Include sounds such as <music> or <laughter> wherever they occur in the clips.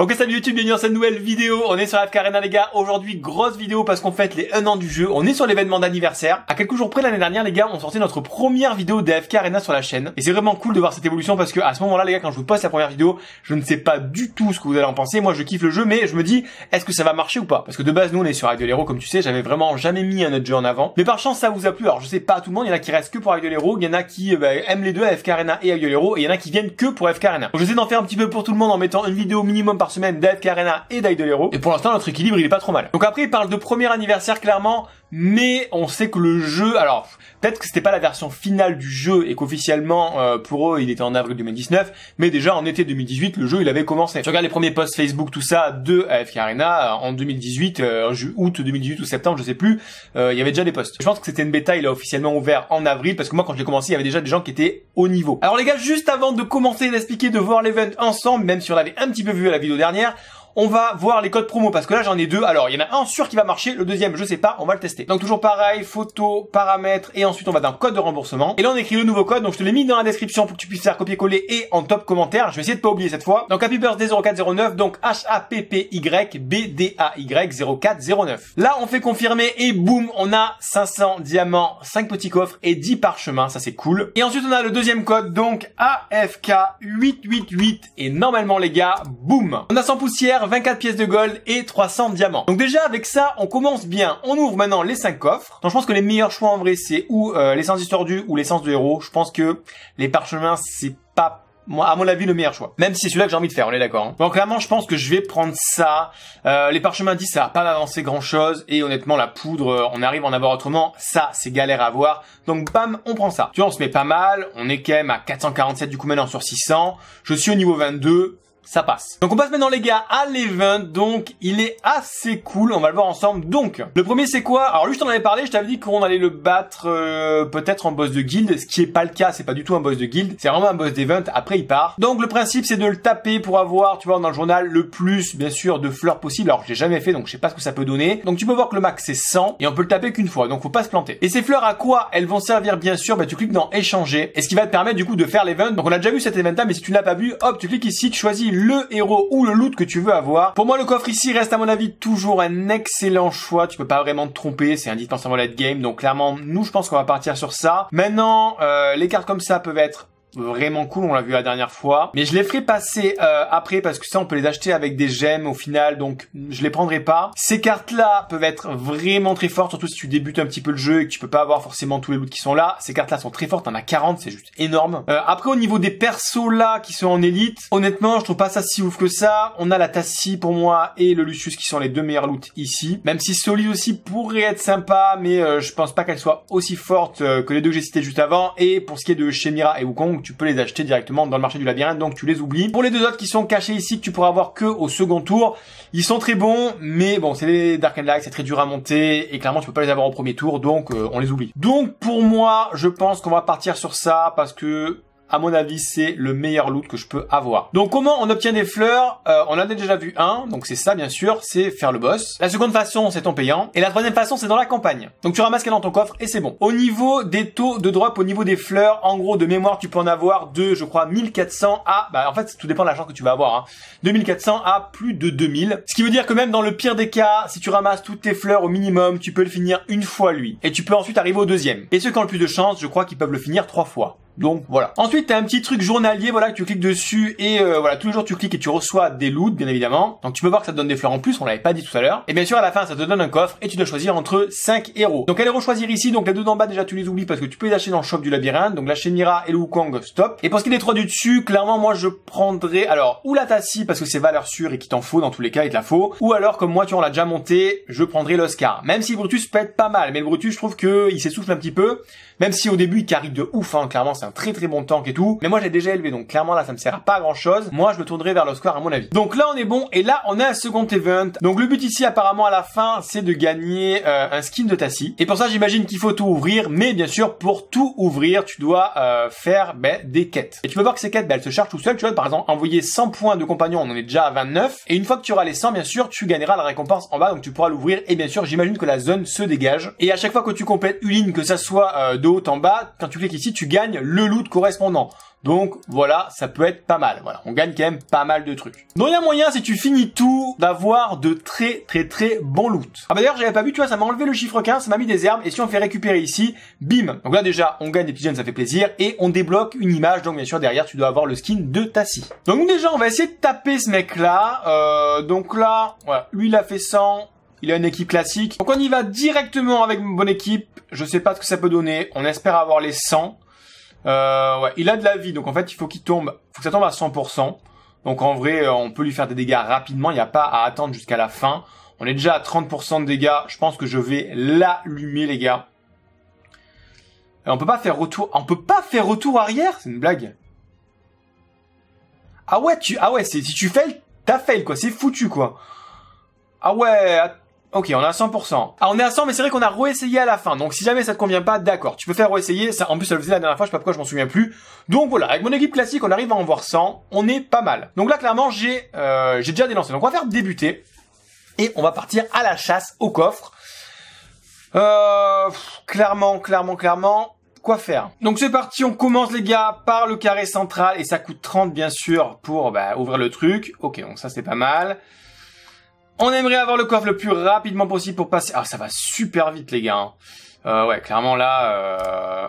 Ok salut YouTube, bienvenue dans cette nouvelle vidéo, on est sur la Arena les gars, aujourd'hui grosse vidéo parce qu'on fête les 1 an du jeu, on est sur l'événement d'anniversaire. À quelques jours près de l'année dernière les gars, on sortait notre première vidéo d'AFK Arena sur la chaîne et c'est vraiment cool de voir cette évolution parce que à ce moment-là les gars quand je vous poste la première vidéo, je ne sais pas du tout ce que vous allez en penser, moi je kiffe le jeu mais je me dis est-ce que ça va marcher ou pas Parce que de base nous on est sur Idol comme tu sais, j'avais vraiment jamais mis un autre jeu en avant. Mais par chance ça vous a plu, alors je sais pas tout le monde, il y en a qui restent que pour Idol Hero, il y en a qui euh, bah, aiment les deux AFK Arena et Idol et il y en a qui viennent que pour AFK Arena. Donc j'essaie d'en faire un petit peu pour tout le monde en mettant une vidéo minimum par par semaine d'Ed Carena et d'Aidelero. Et pour l'instant, notre équilibre, il est pas trop mal. Donc après, il parle de premier anniversaire clairement mais on sait que le jeu, alors peut-être que c'était pas la version finale du jeu et qu'officiellement euh, pour eux il était en avril 2019, mais déjà en été 2018 le jeu il avait commencé. Tu regarde les premiers posts Facebook tout ça de AFK Arena euh, en 2018, euh, août 2018 ou septembre, je sais plus, il y avait déjà des posts. Je pense que c'était une bêta, il a officiellement ouvert en avril parce que moi quand je l'ai commencé il y avait déjà des gens qui étaient au niveau. Alors les gars, juste avant de commencer d'expliquer, de voir l'event ensemble, même si on avait un petit peu vu la vidéo dernière, on va voir les codes promo parce que là j'en ai deux. Alors il y en a un sûr qui va marcher, le deuxième je sais pas, on va le tester. Donc toujours pareil, photo, paramètres et ensuite on va dans code de remboursement. Et là on écrit le nouveau code, donc je te l'ai mis dans la description pour que tu puisses faire copier-coller et en top commentaire. Je vais essayer de pas oublier cette fois. Donc Happy Birthday 0409, donc H-A-P-P-Y B-D-A-Y 0409. Là on fait confirmer et boum, on a 500 diamants, 5 petits coffres et 10 parchemins, ça c'est cool. Et ensuite on a le deuxième code, donc AFK888 et normalement les gars, boum. On a 100 poussières 24 pièces de gold et 300 diamants. Donc déjà avec ça, on commence bien. On ouvre maintenant les 5 coffres. Donc je pense que les meilleurs choix en vrai, c'est ou l'essence euh, l'essence du ou l'essence de héros. Je pense que les parchemins, c'est pas à mon avis, le meilleur choix. Même si c'est celui-là que j'ai envie de faire, on est d'accord. Hein. Donc clairement, je pense que je vais prendre ça. Euh, les parchemins 10, ça va pas m'avancer grand-chose. Et honnêtement, la poudre, euh, on arrive à en avoir autrement. Ça, c'est galère à avoir Donc bam, on prend ça. Tu vois, on se met pas mal. On est quand même à 447 du coup maintenant sur 600. Je suis au niveau 22 ça passe. Donc on passe maintenant les gars à l'event, donc il est assez cool, on va le voir ensemble. Donc, le premier c'est quoi Alors lui je t'en avais parlé, je t'avais dit qu'on allait le battre euh, peut-être en boss de guild, ce qui est pas le cas, c'est pas du tout un boss de guild, c'est vraiment un boss d'event, après il part. Donc le principe c'est de le taper pour avoir, tu vois, dans le journal, le plus bien sûr de fleurs possible, alors je l'ai jamais fait donc je sais pas ce que ça peut donner. Donc tu peux voir que le max c'est 100 et on peut le taper qu'une fois, donc faut pas se planter. Et ces fleurs à quoi Elles vont servir bien sûr, bah tu cliques dans échanger, et ce qui va te permettre du coup de faire l'event. Donc on a déjà vu cet événement là, mais si tu l'as pas vu, hop, tu cliques ici, tu choisis le héros ou le loot que tu veux avoir. Pour moi, le coffre ici reste à mon avis toujours un excellent choix. Tu peux pas vraiment te tromper, c'est indispensable à la game. Donc clairement, nous, je pense qu'on va partir sur ça. Maintenant, euh, les cartes comme ça peuvent être vraiment cool, on l'a vu la dernière fois. Mais je les ferai passer euh, après parce que ça on peut les acheter avec des gemmes au final, donc je les prendrai pas. Ces cartes là peuvent être vraiment très fortes, surtout si tu débutes un petit peu le jeu et que tu peux pas avoir forcément tous les loots qui sont là. Ces cartes là sont très fortes, on a 40, c'est juste énorme. Euh, après au niveau des persos là qui sont en élite, honnêtement je trouve pas ça si ouf que ça. On a la Tassie pour moi et le Lucius qui sont les deux meilleurs loots ici. Même si Solide aussi pourrait être sympa, mais euh, je pense pas qu'elle soit aussi forte que les deux que j'ai cités juste avant. Et pour ce qui est de Shemira et Wukong, tu peux les acheter directement dans le marché du labyrinthe, donc tu les oublies. Pour les deux autres qui sont cachés ici, que tu pourras avoir que au second tour, ils sont très bons, mais bon, c'est des Dark and Light, c'est très dur à monter, et clairement, tu peux pas les avoir au premier tour, donc euh, on les oublie. Donc pour moi, je pense qu'on va partir sur ça, parce que à mon avis, c'est le meilleur loot que je peux avoir. Donc comment on obtient des fleurs euh, On en a déjà vu un, donc c'est ça bien sûr, c'est faire le boss. La seconde façon, c'est en payant. Et la troisième façon, c'est dans la campagne. Donc tu ramasses qu'elle dans ton coffre et c'est bon. Au niveau des taux de drop, au niveau des fleurs, en gros de mémoire, tu peux en avoir de, je crois, 1400 à... Bah en fait, tout dépend de chance que tu vas avoir. Hein. 2400 à plus de 2000. Ce qui veut dire que même dans le pire des cas, si tu ramasses toutes tes fleurs au minimum, tu peux le finir une fois lui. Et tu peux ensuite arriver au deuxième. Et ceux qui ont le plus de chance, je crois qu'ils peuvent le finir trois fois. Donc voilà. Ensuite, t'as un petit truc journalier, voilà, que tu cliques dessus et euh, voilà, tous les jours tu cliques et tu reçois des loots, bien évidemment. Donc tu peux voir que ça te donne des fleurs en plus, on l'avait pas dit tout à l'heure. Et bien sûr, à la fin, ça te donne un coffre et tu dois choisir entre 5 héros. Donc allez choisir ici, donc les deux d'en bas déjà tu les oublies parce que tu peux les acheter dans le shop du labyrinthe. Donc la Mira et le Wukong, stop. Et pour ce qui est des trois du dessus, clairement moi je prendrais alors ou la Tassie, parce que c'est valeur sûre et qu'il t'en faut dans tous les cas, il te la faut. Ou alors comme moi tu en l'as déjà monté, je prendrais l'Oscar. Même si Brutus peut être pas mal, mais Brutus je trouve que il s'essouffle un petit peu. Même si au début il carry de ouf, hein, clairement c'est un très très bon tank et tout. Mais moi j'ai déjà élevé, donc clairement là ça me sert à pas grand chose. Moi je me tournerai vers le score à mon avis. Donc là on est bon et là on a un second event. Donc le but ici apparemment à la fin c'est de gagner euh, un skin de Tassi. Et pour ça j'imagine qu'il faut tout ouvrir, mais bien sûr pour tout ouvrir tu dois euh, faire ben, des quêtes. Et tu peux voir que ces quêtes ben, elles se chargent tout seul. Tu vois par exemple envoyer 100 points de compagnon, on en est déjà à 29. Et une fois que tu auras les 100 bien sûr tu gagneras la récompense en bas donc tu pourras l'ouvrir. Et bien sûr j'imagine que la zone se dégage. Et à chaque fois que tu complètes une ligne que ça soit euh, en bas, quand tu cliques ici, tu gagnes le loot correspondant. Donc voilà, ça peut être pas mal. Voilà, on gagne quand même pas mal de trucs. Donc il y a moyen, si tu finis tout, d'avoir de très très très bons loot. Ah bah d'ailleurs, j'avais pas vu, tu vois, ça m'a enlevé le chiffre 15, ça m'a mis des herbes, et si on fait récupérer ici, bim Donc là déjà, on gagne des petits ça fait plaisir, et on débloque une image, donc bien sûr, derrière, tu dois avoir le skin de Tassi. Donc déjà, on va essayer de taper ce mec-là. Euh, donc là, voilà, lui il a fait 100, il a une équipe classique. Donc on y va directement avec mon bonne équipe. Je sais pas ce que ça peut donner. On espère avoir les 100. Euh, ouais, il a de la vie, donc en fait, il faut qu'il tombe, faut que ça tombe à 100%. Donc en vrai, euh, on peut lui faire des dégâts rapidement, il n'y a pas à attendre jusqu'à la fin. On est déjà à 30% de dégâts, je pense que je vais l'allumer les gars. Euh, on peut pas faire retour, on peut pas faire retour arrière, c'est une blague. Ah ouais, tu ah ouais, si tu fais, t'as fail quoi, c'est foutu quoi. Ah ouais, Ok, on a 100%. Ah, on est à 100, mais c'est vrai qu'on a re-essayé à la fin. Donc, si jamais ça te convient pas, d'accord. Tu peux faire réessayer. Ça, en plus, ça le faisait la dernière fois, je sais pas pourquoi je m'en souviens plus. Donc voilà, avec mon équipe classique, on arrive à en voir 100. On est pas mal. Donc là, clairement, j'ai euh, j'ai déjà dénoncé. Donc on va faire débuter. Et on va partir à la chasse au coffre. Euh, clairement, clairement, clairement quoi faire. Donc c'est parti, on commence les gars par le carré central et ça coûte 30 bien sûr pour bah, ouvrir le truc. Ok, donc ça c'est pas mal. On aimerait avoir le coffre le plus rapidement possible pour passer... Ah, ça va super vite, les gars. Hein. Euh, ouais, clairement, là... Euh...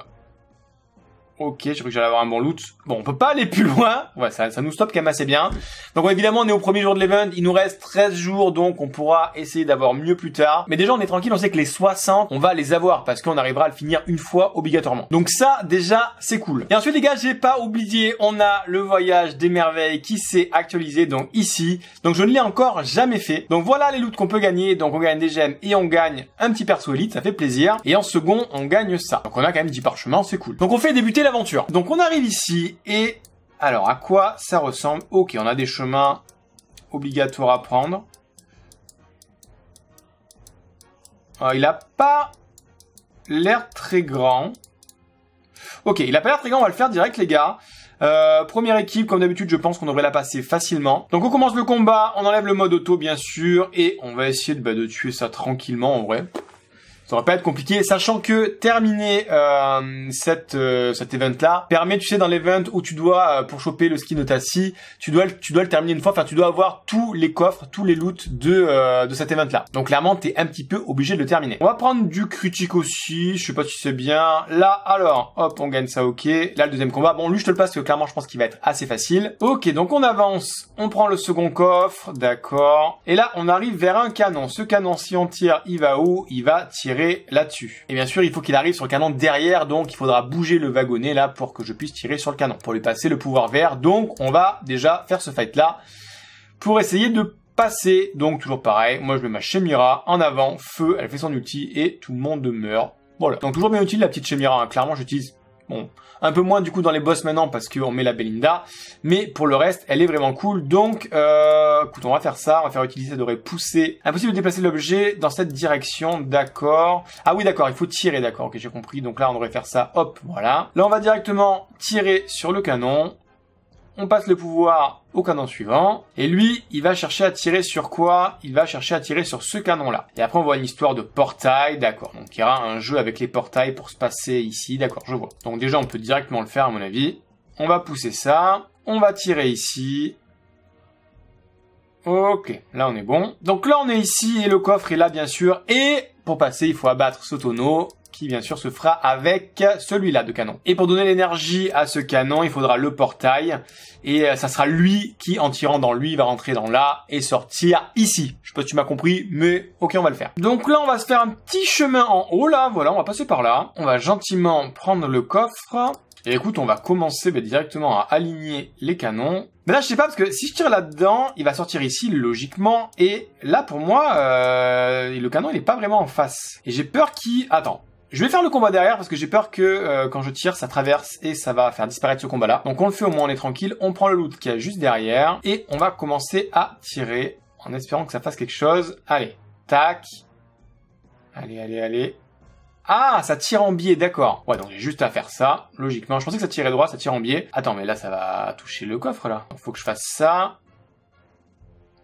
Ok, je crois que j'allais avoir un bon loot. Bon, on peut pas aller plus loin. Ouais, ça, ça nous stoppe quand même assez bien. Donc évidemment, on est au premier jour de l'event. Il nous reste 13 jours, donc on pourra essayer d'avoir mieux plus tard. Mais déjà, on est tranquille. On sait que les 60, on va les avoir parce qu'on arrivera à le finir une fois obligatoirement. Donc ça, déjà, c'est cool. Et ensuite, les gars, j'ai pas oublié, on a le voyage des merveilles qui s'est actualisé, donc ici. Donc je ne l'ai encore jamais fait. Donc voilà les loots qu'on peut gagner. Donc on gagne des gemmes et on gagne un petit perso élite, ça fait plaisir. Et en second, on gagne ça. Donc on a quand même 10 parchemins, c'est cool. Donc on fait débuter donc on arrive ici et alors à quoi ça ressemble Ok, on a des chemins obligatoires à prendre. Ah, il n'a pas l'air très grand. Ok, il a pas l'air très grand, on va le faire direct les gars. Euh, première équipe, comme d'habitude, je pense qu'on devrait la passer facilement. Donc on commence le combat, on enlève le mode auto bien sûr, et on va essayer de bah, tuer ça tranquillement en vrai ça va pas être compliqué, sachant que terminer euh, cette euh, cet event là permet, tu sais, dans l'event où tu dois euh, pour choper le skin de Tassi, tu dois tu dois le terminer une fois, enfin tu dois avoir tous les coffres, tous les loots de de cet event là. Donc clairement, tu es un petit peu obligé de le terminer. On va prendre du critique aussi, je sais pas si c'est bien. Là, alors, hop, on gagne ça, ok. Là, le deuxième combat, bon lui je te le passe parce que clairement je pense qu'il va être assez facile. Ok, donc on avance, on prend le second coffre, d'accord. Et là, on arrive vers un canon. Ce canon, si on tire, il va où Il va tirer là-dessus. Et bien sûr, il faut qu'il arrive sur le canon derrière, donc il faudra bouger le wagonnet là pour que je puisse tirer sur le canon, pour lui passer le pouvoir vert. Donc on va déjà faire ce fight là pour essayer de passer. Donc toujours pareil, moi je mets ma Chemira en avant, feu, elle fait son outil et tout le monde meurt. Voilà. Donc toujours bien utile la petite Chemira, hein. clairement j'utilise Bon, un peu moins du coup dans les boss maintenant parce qu'on met la Belinda, mais pour le reste, elle est vraiment cool. Donc, euh, écoute, on va faire ça, on va faire utiliser, ça devrait pousser. Impossible de déplacer l'objet dans cette direction, d'accord. Ah oui, d'accord, il faut tirer, d'accord, ok, j'ai compris. Donc là, on devrait faire ça, hop, voilà. Là, on va directement tirer sur le canon. On passe le pouvoir au canon suivant. Et lui, il va chercher à tirer sur quoi Il va chercher à tirer sur ce canon-là. Et après, on voit une histoire de portail, d'accord. Donc il y aura un jeu avec les portails pour se passer ici, d'accord, je vois. Donc déjà, on peut directement le faire à mon avis. On va pousser ça, on va tirer ici, Ok, là on est bon. Donc là on est ici et le coffre est là bien sûr. Et pour passer, il faut abattre ce tonneau qui bien sûr se fera avec celui-là de canon. Et pour donner l'énergie à ce canon, il faudra le portail et euh, ça sera lui qui en tirant dans lui va rentrer dans là et sortir ici. Je sais pas si tu m'as compris, mais ok on va le faire. Donc là on va se faire un petit chemin en haut là, voilà on va passer par là. On va gentiment prendre le coffre et écoute, on va commencer bah, directement à aligner les canons. Mais là, je sais pas, parce que si je tire là-dedans, il va sortir ici, logiquement. Et là, pour moi, euh, le canon, il est pas vraiment en face. Et j'ai peur qu'il... Attends. Je vais faire le combat derrière parce que j'ai peur que euh, quand je tire, ça traverse et ça va faire disparaître ce combat-là. Donc on le fait au moins, on est tranquille. On prend le loot qui est juste derrière et on va commencer à tirer en espérant que ça fasse quelque chose. Allez, tac. Allez, allez, allez. Ah, ça tire en biais, d'accord. Ouais, donc j'ai juste à faire ça, logiquement. Je pensais que ça tirait droit, ça tire en biais. Attends, mais là, ça va toucher le coffre, là. Faut que je fasse ça.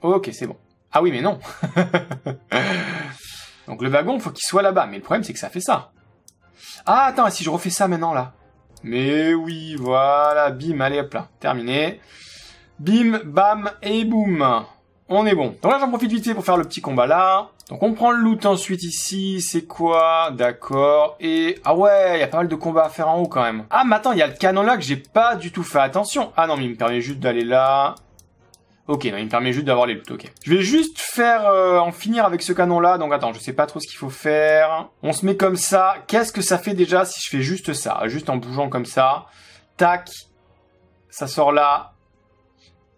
Ok, c'est bon. Ah oui, mais non. <laughs> donc le wagon, faut qu'il soit là-bas. Mais le problème, c'est que ça fait ça. Ah, attends, si je refais ça maintenant, là Mais oui, voilà, bim, allez, hop là. Terminé. Bim, bam et boum on est bon. Donc là, j'en profite vite fait pour faire le petit combat là. Donc on prend le loot ensuite ici. C'est quoi D'accord. Et... Ah ouais, il y a pas mal de combats à faire en haut quand même. Ah, mais attends, il y a le canon là que j'ai pas du tout fait attention. Ah non, mais il me permet juste d'aller là. Ok, non, il me permet juste d'avoir les loots, ok. Je vais juste faire euh, en finir avec ce canon-là, donc attends, je sais pas trop ce qu'il faut faire. On se met comme ça. Qu'est-ce que ça fait déjà si je fais juste ça Juste en bougeant comme ça. Tac. Ça sort là.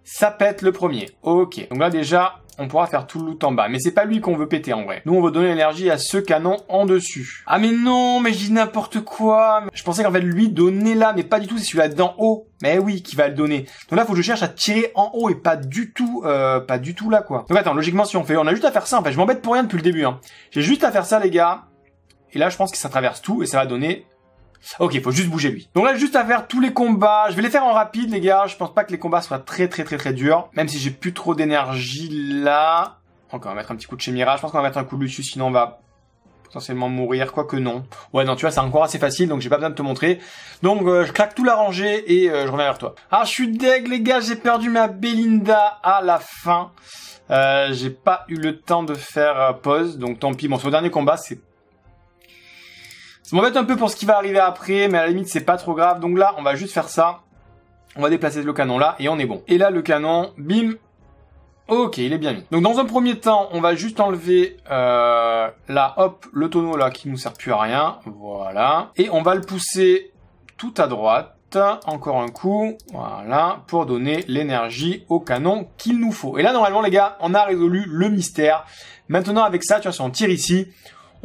Ça pète le premier. Ok. Donc là déjà, on pourra faire tout le loot en bas. Mais c'est pas lui qu'on veut péter en vrai. Nous, on veut donner l'énergie à ce canon en dessus. Ah mais non, mais j'ai n'importe quoi. Je pensais qu'en fait lui donner là, mais pas du tout, c'est celui-là d'en haut. Mais oui, qui va le donner. Donc là, faut que je cherche à tirer en haut et pas du tout, euh, pas du tout là quoi. Donc attends, logiquement si on fait, on a juste à faire ça. En fait, je m'embête pour rien depuis le début. Hein. J'ai juste à faire ça les gars. Et là, je pense que ça traverse tout et ça va donner Ok, il faut juste bouger lui. Donc là, juste à faire tous les combats. Je vais les faire en rapide, les gars. Je pense pas que les combats soient très très très très durs. Même si j'ai plus trop d'énergie là. Encore, on va mettre un petit coup de Chimera. Je pense qu'on va mettre un coup de Lucius, sinon on va potentiellement mourir, quoique non. Ouais, non, tu vois, c'est encore assez facile, donc j'ai pas besoin de te montrer. Donc, euh, je claque tout la rangée et euh, je reviens vers toi. Ah, je suis deg, les gars, j'ai perdu ma Belinda à la fin. Euh, j'ai pas eu le temps de faire euh, pause, donc tant pis. Bon, c'est dernier combat, c'est ça m'embête un peu pour ce qui va arriver après, mais à la limite c'est pas trop grave. Donc là, on va juste faire ça. On va déplacer le canon là et on est bon. Et là, le canon, bim. Ok, il est bien mis. Donc dans un premier temps, on va juste enlever euh, là, hop, le tonneau là qui nous sert plus à rien. Voilà. Et on va le pousser tout à droite encore un coup, voilà, pour donner l'énergie au canon qu'il nous faut. Et là, normalement, les gars, on a résolu le mystère. Maintenant, avec ça, tu vois, si on tire ici,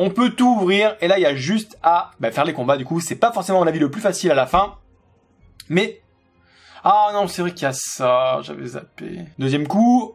on peut tout ouvrir et là il y a juste à bah, faire les combats. Du coup, c'est pas forcément mon avis le plus facile à la fin, mais ah non, c'est vrai qu'il y a ça. J'avais zappé. Deuxième coup.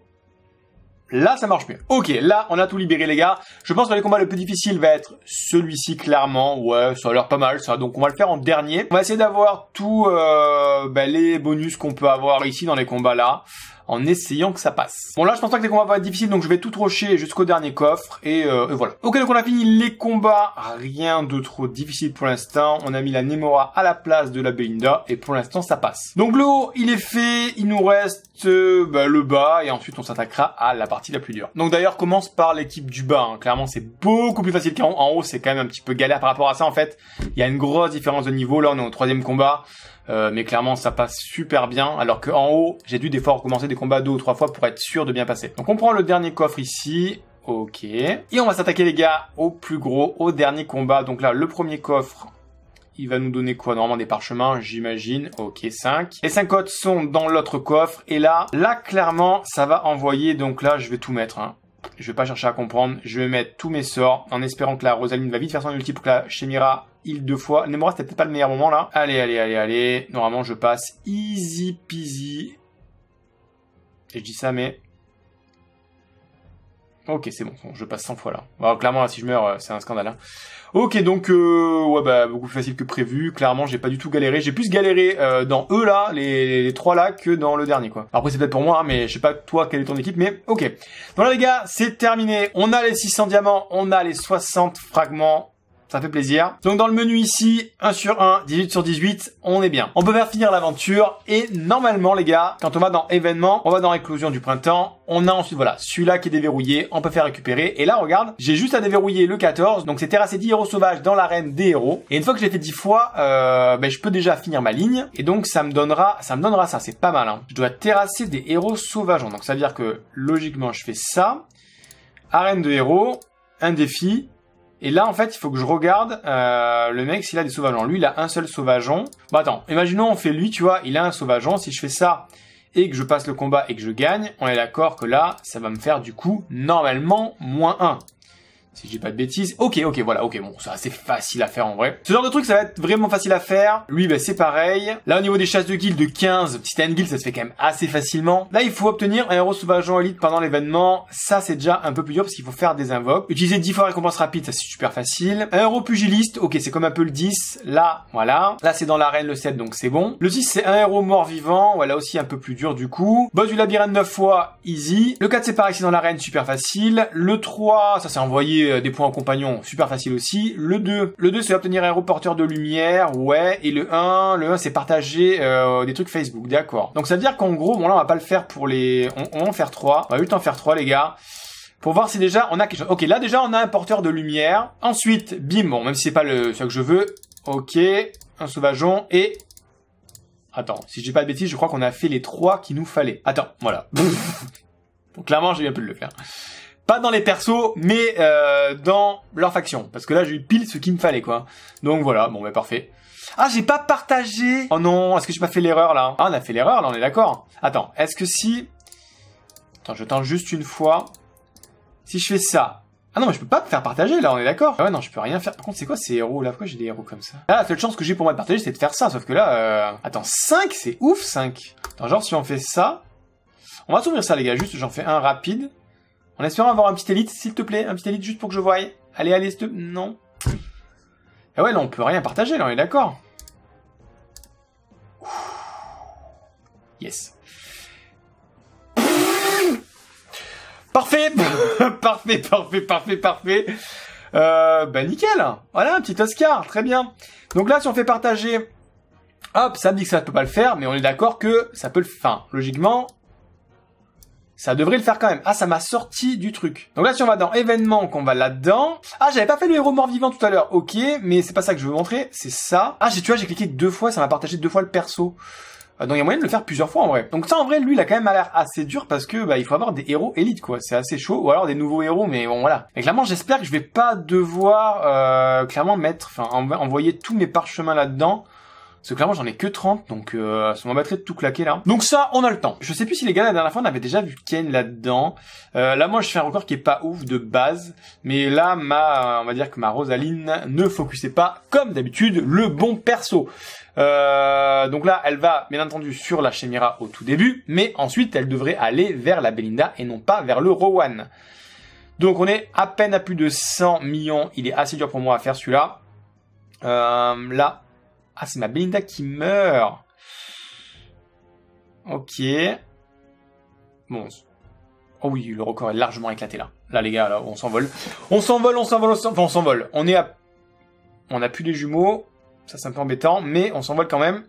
Là, ça marche mieux. Ok, là, on a tout libéré, les gars. Je pense que les combats le plus difficile va être celui-ci, clairement. Ouais, ça a l'air pas mal, ça. Donc, on va le faire en dernier. On va essayer d'avoir tous euh, bah, les bonus qu'on peut avoir ici dans les combats-là en essayant que ça passe. Bon là je pense pas que les combats vont être difficiles donc je vais tout rocher jusqu'au dernier coffre et, euh, voilà. Ok donc on a fini les combats, rien de trop difficile pour l'instant. On a mis la Nemora à la place de la Belinda et pour l'instant ça passe. Donc le haut il est fait, il nous reste euh, bah, le bas et ensuite on s'attaquera à la partie la plus dure. Donc d'ailleurs commence par l'équipe du bas. Hein. Clairement c'est beaucoup plus facile qu'en haut. En haut c'est quand même un petit peu galère par rapport à ça en fait. Il y a une grosse différence de niveau. Là on est au troisième combat. Euh, mais clairement, ça passe super bien. Alors que en haut, j'ai dû des fois recommencer des combats deux ou trois fois pour être sûr de bien passer. Donc on prend le dernier coffre ici. Ok. Et on va s'attaquer les gars au plus gros, au dernier combat. Donc là, le premier coffre, il va nous donner quoi Normalement des parchemins, j'imagine. Ok, 5. Les 5 autres sont dans l'autre coffre. Et là, là, clairement, ça va envoyer. Donc là, je vais tout mettre. Hein. Je vais pas chercher à comprendre. Je vais mettre tous mes sorts en espérant que la Rosaline va vite faire son ulti pour que la Chimera il deux fois. Nemora, c'était peut-être pas le meilleur moment là. Allez, allez, allez, allez. Normalement, je passe easy peasy. Et je dis ça, mais Ok, c'est bon, je passe 100 fois là. clairement, là, si je meurs, euh, c'est un scandale. Hein. Ok, donc, euh, ouais, bah, beaucoup plus facile que prévu. Clairement, j'ai pas du tout galéré. J'ai plus galéré euh, dans eux là, les, trois là, que dans le dernier, quoi. Après, c'est peut-être pour moi, hein, mais je sais pas toi quelle est ton équipe, mais ok. Bon là, les gars, c'est terminé. On a les 600 diamants, on a les 60 fragments ça fait plaisir. Donc dans le menu ici, 1 sur 1, 18 sur 18, on est bien. On peut faire finir l'aventure et normalement les gars, quand on va dans événements, on va dans éclosion du printemps, on a ensuite voilà, celui-là qui est déverrouillé, on peut faire récupérer et là regarde, j'ai juste à déverrouiller le 14, donc c'est terrasser 10 héros sauvages dans l'arène des héros et une fois que j'ai l'ai fait 10 fois, euh, ben, je peux déjà finir ma ligne et donc ça me donnera ça me donnera ça, c'est pas mal hein. Je dois terrasser des héros sauvages, donc ça veut dire que logiquement je fais ça. Arène de héros, un défi, et là, en fait, il faut que je regarde euh, le mec s'il a des sauvageons. Lui, il a un seul sauvageon. Bah attends, imaginons on fait lui, tu vois, il a un sauvageon. Si je fais ça et que je passe le combat et que je gagne, on est d'accord que là, ça va me faire du coup, normalement, moins 1. Si j'ai pas de bêtises. Ok, ok, voilà, ok, bon, c'est assez facile à faire en vrai. Ce genre de truc, ça va être vraiment facile à faire. Lui, bah, c'est pareil. Là, au niveau des chasses de guild de 15, si t'as guild, ça se fait quand même assez facilement. Là, il faut obtenir un héros en élite pendant l'événement. Ça, c'est déjà un peu plus dur parce qu'il faut faire des invoques. Utiliser 10 fois récompense rapide, ça, c'est super facile. Un héros pugiliste, ok, c'est comme un peu le 10. Là, voilà. Là, c'est dans l'arène le 7, donc c'est bon. Le 6, c'est un héros mort-vivant. Voilà, aussi un peu plus dur du coup. Boss du labyrinthe 9 fois, easy. Le 4, c'est pareil, c'est dans l'arène, super facile. Le 3, ça, c'est envoyé euh, des points en compagnon, super facile aussi. Le 2, le 2 c'est obtenir un reporteur de lumière, ouais. Et le 1, le 1 c'est partager euh, des trucs Facebook, d'accord. Donc ça veut dire qu'en gros, bon là on va pas le faire pour les... On, va en faire 3, on va vite en faire 3 les gars pour voir si déjà on a quelque chose. Ok, là déjà on a un porteur de lumière. Ensuite, bim, bon, même si c'est pas le ce que je veux. Ok, un sauvageon et... Attends, si j'ai pas de bêtises, je crois qu'on a fait les 3 qu'il nous fallait. Attends, voilà. Donc <laughs> clairement, j'ai bien pu le faire pas dans les persos, mais euh, dans leur faction. Parce que là, j'ai eu pile ce qu'il me fallait, quoi. Donc voilà, bon, bah parfait. Ah, j'ai pas partagé Oh non, est-ce que j'ai pas fait l'erreur, là Ah, on a fait l'erreur, là, on est d'accord. Attends, est-ce que si... Attends, je tente juste une fois. Si je fais ça... Ah non, mais je peux pas me faire partager, là, on est d'accord. Ah ouais, non, je peux rien faire. Par contre, c'est quoi ces héros, là Pourquoi j'ai des héros comme ça Ah, la seule chance que j'ai pour moi de partager, c'est de faire ça. Sauf que là, euh... Attends, 5, c'est ouf, 5 Attends, genre, si on fait ça... On va s'ouvrir ça, les gars. Juste, j'en fais un rapide. On espère avoir un petit élite, s'il te plaît, un petit élite juste pour que je voie. Allez, allez, Non. Ah ouais, là, on peut rien partager, là, on est d'accord. Yes. Parfait <laughs> Parfait, parfait, parfait, parfait. Euh, bah nickel. Voilà, un petit Oscar, très bien. Donc là, si on fait partager... Hop, ça me dit que ça peut pas le faire, mais on est d'accord que ça peut le... Enfin, logiquement, ça devrait le faire quand même. Ah, ça m'a sorti du truc. Donc là, si on va dans événements, qu'on va là-dedans. Ah, j'avais pas fait le héros mort-vivant tout à l'heure. Ok, mais c'est pas ça que je veux montrer. C'est ça. Ah, j'ai, tu vois, j'ai cliqué deux fois. Ça m'a partagé deux fois le perso. Euh, donc il y a moyen de le faire plusieurs fois en vrai. Donc ça en vrai, lui, il a quand même l'air assez dur parce que bah, il faut avoir des héros élite, quoi. C'est assez chaud ou alors des nouveaux héros, mais bon voilà. Et clairement, j'espère que je vais pas devoir euh, clairement mettre, enfin envoyer tous mes parchemins là-dedans parce que clairement, j'en ai que 30, donc euh, ça m'embêterait de tout claquer là. Donc ça, on a le temps. Je sais plus si les gars, la dernière fois, on avait déjà vu Ken là-dedans. Euh, là, moi, je fais un record qui est pas ouf de base. Mais là, ma, on va dire que ma Rosaline ne focusait pas, comme d'habitude, le bon perso. Euh, donc là, elle va bien entendu sur la Chimera au tout début, mais ensuite elle devrait aller vers la Belinda et non pas vers le Rowan. Donc on est à peine à plus de 100 millions, il est assez dur pour moi à faire celui-là. Euh, là, ah, c'est ma Belinda qui meurt. Ok. Bon. Oh oui, le record est largement éclaté là. Là, les gars, on s'envole. On s'envole, on s'envole, on s'envole. on est à... On n'a plus les jumeaux. Ça, c'est un peu embêtant, mais on s'envole quand même.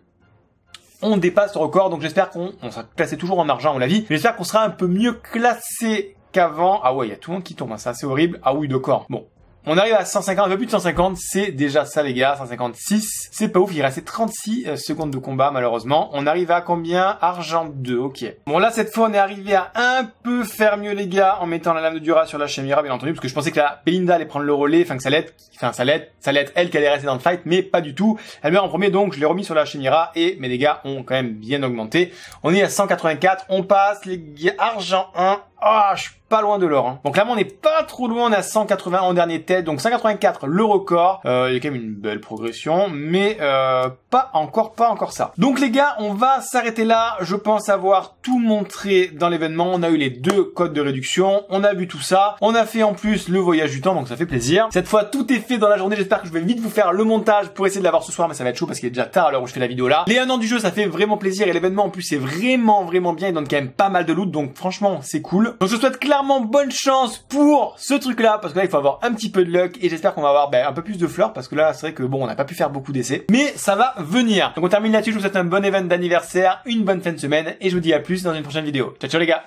On dépasse le record, donc j'espère qu'on on sera classé toujours en argent, on l'a vie. J'espère qu'on sera un peu mieux classé qu'avant. Ah ouais, il y a tout le monde qui tombe, ça hein. c'est horrible. Ah oui, d'accord. Bon, on arrive à 150, un peu plus de 150, c'est déjà ça les gars, 156. C'est pas ouf, il restait 36 euh, secondes de combat malheureusement. On arrive à combien Argent 2, ok. Bon là cette fois on est arrivé à un peu faire mieux les gars en mettant la lame de Dura sur la Chimera bien entendu, parce que je pensais que la Belinda allait prendre le relais, enfin que ça l'aide, être, ça elle qu'elle allait rester dans le fight, mais pas du tout. Elle meurt en premier donc je l'ai remis sur la Chimera et mes dégâts ont quand même bien augmenté. On est à 184, on passe les gars, Argent 1, ah, je suis pas loin de l'or. Hein. Donc là, on n'est pas trop loin. On a 180 en dernier tête. Donc 184, le record. Euh, il y a quand même une belle progression, mais euh, pas encore, pas encore ça. Donc les gars, on va s'arrêter là. Je pense avoir tout montré dans l'événement. On a eu les deux codes de réduction. On a vu tout ça. On a fait en plus le voyage du temps, donc ça fait plaisir. Cette fois, tout est fait dans la journée. J'espère que je vais vite vous faire le montage pour essayer de l'avoir ce soir, mais ça va être chaud parce qu'il est déjà tard à l'heure où je fais la vidéo là. Les 1 an du jeu, ça fait vraiment plaisir et l'événement en plus c'est vraiment vraiment bien. Il donne quand même pas mal de loot, donc franchement c'est cool. Donc je souhaite clairement bonne chance pour ce truc-là, parce que là, il faut avoir un petit peu de luck, et j'espère qu'on va avoir ben, un peu plus de fleurs, parce que là, c'est vrai que, bon, on n'a pas pu faire beaucoup d'essais, mais ça va venir. Donc on termine là-dessus, je vous souhaite un bon event d'anniversaire, une bonne fin de semaine, et je vous dis à plus dans une prochaine vidéo. Ciao, ciao les gars